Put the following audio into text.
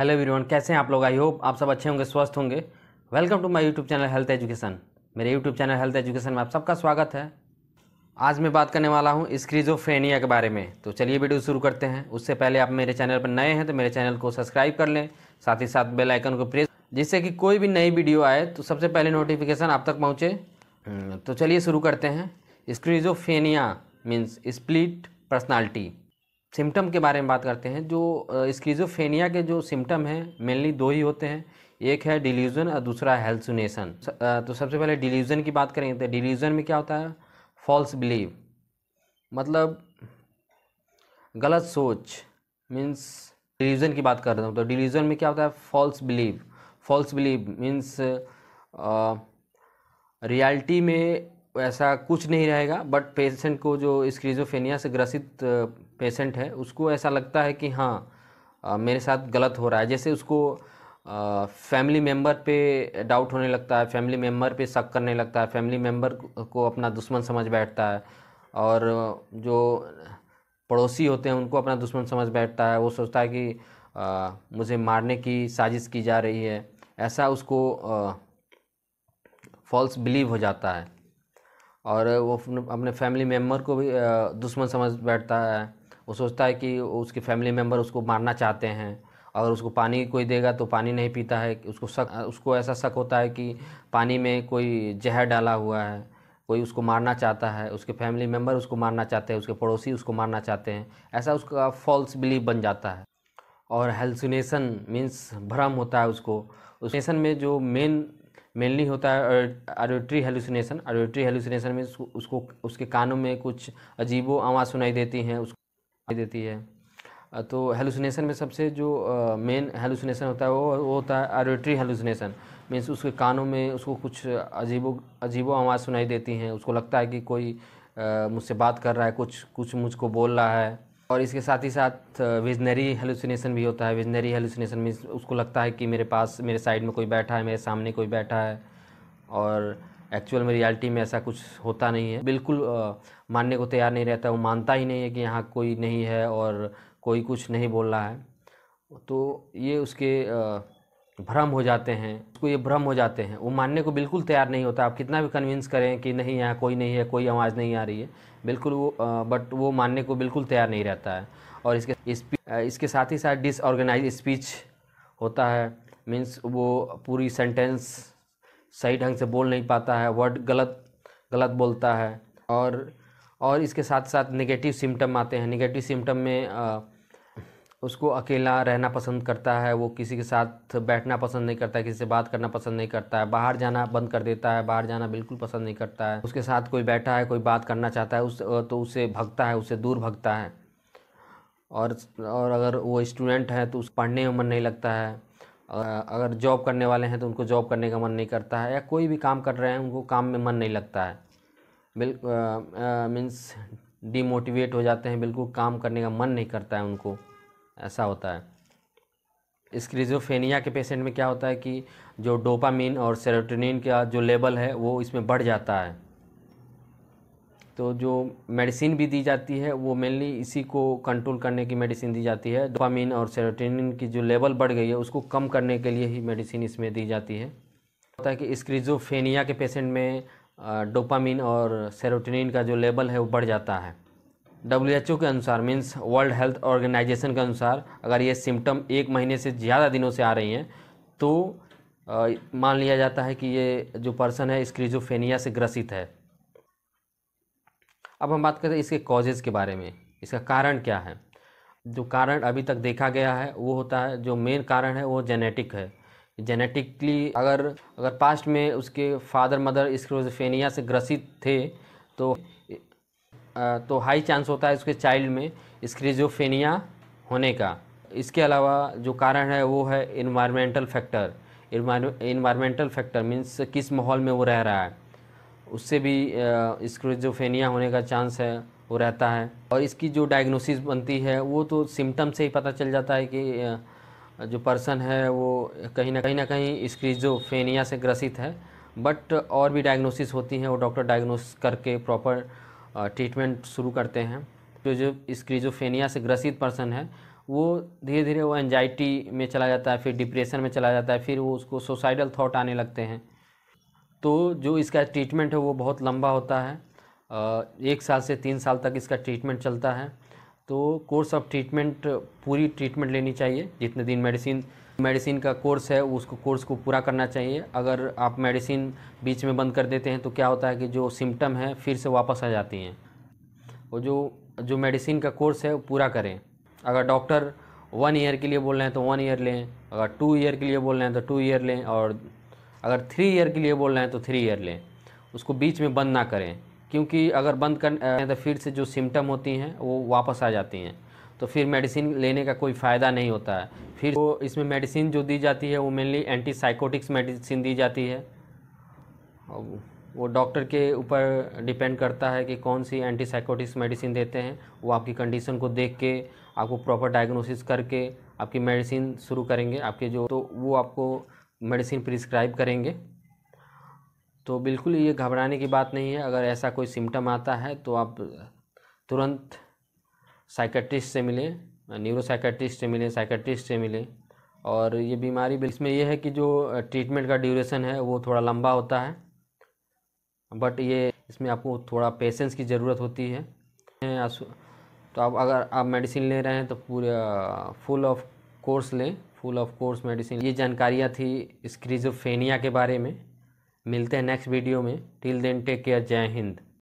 hello everyone कैसे हैं आप लोग आई होप आप सब अच्छे होंगे स्वस्थ होंगे welcome to my YouTube channel health education मेरे यूट्यूब चैनल हेल्थ एजुकेशन में आप सबका स्वागत है आज मैं बात करने वाला हूँ स्क्रीजोफ्रेनिया के बारे में तो चलिए वीडियो शुरू करते हैं उससे पहले आप मेरे चैनल पर नए हैं तो मेरे चैनल को सब्सक्राइब कर लें साथ ही साथ बेलाइकन को प्रेस जिससे कि कोई भी नई वीडियो आए तो सबसे पहले नोटिफिकेशन आप तक पहुँचे हम्म, तो चलिए शुरू करते हैं schizophrenia means split personality symptom के बारे में बात करते हैं जो स्किजोफेनिया के जो सिम्टम हैं मेनली दो ही होते हैं एक है डिलीजन और दूसरा है हेल्सुनेसन तो सबसे पहले डिलीजन की बात करेंगे तो डिलीजन में क्या होता है फॉल्स बिलीव मतलब गलत सोच मीन्स डिलीजन की बात कर रहा हूँ तो डिलीजन में क्या होता है false believe false believe means reality में ऐसा कुछ नहीं रहेगा बट पेशेंट को जो स्क्रीजोफेनिया से ग्रसित पेशेंट है उसको ऐसा लगता है कि हाँ मेरे साथ गलत हो रहा है जैसे उसको फैमिली मेम्बर पे डाउट होने लगता है फैमिली मेम्बर पे शक करने लगता है फैमिली मेम्बर को अपना दुश्मन समझ बैठता है और जो पड़ोसी होते हैं उनको अपना दुश्मन समझ बैठता है वो सोचता है कि आ, मुझे मारने की साजिश की जा रही है ऐसा उसको फॉल्स बिलीव हो जाता है और वो अपने फैमिली मेम्बर को भी दुश्मन समझ बैठता है वो सोचता है कि उसके फैमिली मेम्बर उसको मारना चाहते हैं अगर उसको पानी कोई देगा तो पानी नहीं पीता है उसको शक उसको ऐसा शक होता है कि पानी में कोई जहर डाला हुआ है कोई उसको मारना चाहता है उसके फैमिली मेम्बर उसको मारना चाहते हैं उसके पड़ोसी उसको मारना चाहते हैं ऐसा उसका फॉल्स बिलीव बन जाता है और हेल्सुनेसन मीन्स भ्रम होता है उसको उसनेसन में जो मेन मेनली होता है अरोट्री हेलुसिनेशन अरोट्री हेलुसिनेशन में उसको उसको उसके कानों में कुछ अजीबो आवाज़ सुनाई देती हैं उस देती है तो हेलुसिनेशन में सबसे जो मेन हेलुसिनेशन होता है वो वो होता है आर्बिट्री हेलुसिनेशन मीन्स उसके कानों में उसको कुछ अजीबो अजीबो आवाज़ सुनाई देती हैं उसको लगता है कि कोई मुझसे बात कर रहा है कुछ कुछ मुझको बोल रहा है और इसके साथ ही साथ विजनरी हेलुसिनेशन भी होता है विजनरी हेलुसिनेशन मीन्स उसको लगता है कि मेरे पास मेरे साइड में कोई बैठा है मेरे सामने कोई बैठा है और एक्चुअल में रियलिटी में ऐसा कुछ होता नहीं है बिल्कुल आ, मानने को तैयार नहीं रहता वो मानता ही नहीं है कि यहाँ कोई नहीं है और कोई कुछ नहीं बोल रहा है तो ये उसके आ, भ्रम हो जाते हैं उसको ये भ्रम हो जाते हैं वो मानने को बिल्कुल तैयार नहीं होता आप कितना भी कन्विंस करें कि नहीं यहाँ कोई नहीं है कोई आवाज़ नहीं आ रही है बिल्कुल वो आ, बट वो मानने को बिल्कुल तैयार नहीं रहता है और इसके इसके साथ ही साथ डिसऑर्गेनाइज स्पीच होता है मीन्स वो पूरी सेंटेंस सही ढंग से बोल नहीं पाता है वर्ड गलत गलत बोलता है और और इसके साथ साथ नेगेटिव सिम्टम आते हैं नेगेटिव सिम्टम में आ, उसको अकेला रहना पसंद करता है वो किसी के साथ बैठना पसंद नहीं करता है किसी से बात करना पसंद नहीं करता है बाहर जाना बंद कर देता है बाहर जाना बिल्कुल पसंद नहीं करता है उसके साथ कोई बैठा है कोई बात करना चाहता है उस तो उसे भगता है उसे दूर भगता है और और अगर वो स्टूडेंट है तो उस पढ़ने में मन नहीं लगता है अगर जॉब करने वाले हैं तो उनको जॉब करने का मन नहीं करता है या कोई भी काम कर रहे हैं उनको काम में मन नहीं लगता है बिल्कुल मीन्स डीमोटिवेट हो जाते हैं बिल्कुल काम करने का मन नहीं करता है उनको ऐसा होता है स्क्रीजोफेनिया के पेशेंट में क्या होता है कि जो डोपामीन और सेरोटोनिन का जो लेवल है वो इसमें बढ़ जाता है तो जो मेडिसिन भी दी जाती है वो मेनली इसी को कंट्रोल करने की मेडिसिन दी जाती है डोपामिन और सेरोटोनिन की जो लेवल बढ़ गई है उसको कम करने के लिए ही मेडिसिन इसमें दी जाती है होता है कि स्क्रिजोफेनिया के पेशेंट में डोपामिन और सेरोटोनिन का जो लेवल है वो बढ़ जाता है डब्ल्यू के अनुसार मीन्स वर्ल्ड हेल्थ ऑर्गेनाइजेशन के अनुसार अगर ये सिम्टम एक महीने से ज़्यादा दिनों से आ रही हैं तो मान लिया जाता है कि ये जो पर्सन है स्क्रिजोफेनिया से ग्रसित है अब हम बात करते हैं इसके कॉजेज़ के बारे में इसका कारण क्या है जो कारण अभी तक देखा गया है वो होता है जो मेन कारण है वो जेनेटिक है जेनेटिकली अगर अगर पास्ट में उसके फादर मदर स्क्रोजफेनिया से ग्रसित थे तो तो हाई चांस होता है उसके चाइल्ड में स्क्रिजोफेनिया होने का इसके अलावा जो कारण है वो है environmental factor environmental factor means किस माहौल में वो रह रहा है उससे भी स्क्रोजोफेनिया होने का चांस है वो रहता है और इसकी जो डायग्नोसिस बनती है वो तो सिम्टम से ही पता चल जाता है कि जो पर्सन है वो कहीं ना कहीं ना कहीं स्क्रीजोफेनिया से ग्रसित है बट और भी डायग्नोसिस होती हैं वो डॉक्टर डायग्नोस करके प्रॉपर ट्रीटमेंट शुरू करते हैं तो जो स्क्रीजोफेनिया से ग्रसित पर्सन है वो धीरे धीरे वो एनजाइटी में चला जाता है फिर डिप्रेशन में चला जाता है फिर वो उसको सुसाइडल थाट आने लगते हैं तो जो इसका ट्रीटमेंट है वो बहुत लंबा होता है एक साल से तीन साल तक इसका ट्रीटमेंट चलता है तो कोर्स ऑफ ट्रीटमेंट पूरी ट्रीटमेंट लेनी चाहिए जितने दिन मेडिसिन मेडिसिन का कोर्स है उसको कोर्स को पूरा करना चाहिए अगर आप मेडिसिन बीच में बंद कर देते हैं तो क्या होता है कि जो सिम्टम है फिर से वापस आ जाती हैं वो जो जो मेडिसिन का कोर्स है वो पूरा करें अगर डॉक्टर वन ईयर के लिए बोल रहे हैं तो वन ईयर लें अगर टू ईयर के लिए बोल रहे हैं तो टू ईयर लें और अगर थ्री ईयर के लिए बोल रहे हैं तो थ्री ईयर लें उसको बीच में बंद ना करें क्योंकि अगर बंद कर तो फिर से जो सिम्टम होती हैं वो वापस आ जाती हैं तो फिर मेडिसिन लेने का कोई फ़ायदा नहीं होता है फिर वो इसमें मेडिसिन जो दी जाती है वो मेनली एंटी साइकोटिक्स मेडिसिन दी जाती है वो डॉक्टर के ऊपर डिपेंड करता है कि कौन सी एंटी साइकोटिक्स मेडिसिन देते हैं वो आपकी कंडीशन को देख के आपको प्रॉपर डायग्नोसिस करके आपकी मेडिसिन शुरू करेंगे आपके जो तो वो आपको मेडिसिन प्रिस्क्राइब करेंगे तो बिल्कुल ये घबराने की बात नहीं है अगर ऐसा कोई सिम्टम आता है तो आप तुरंत साइकेट्रिस्ट से मिलें न्यूरो साइकेट्रिस्ट से मिलें साइकेट्रिस्ट से मिलें और ये बीमारी इसमें यह है कि जो ट्रीटमेंट का ड्यूरेशन है वो थोड़ा लंबा होता है बट ये इसमें आपको थोड़ा पेशेंस की ज़रूरत होती है तो आप अगर आप मेडिसिन ले रहे हैं तो पूरा फुल ऑफ कोर्स लें फुल ऑफ कोर्स मेडिसिन ये जानकारियाँ थी स्क्रीजोफेनिया के बारे में मिलते हैं नेक्स्ट वीडियो में टिल देन टेक केयर जय हिंद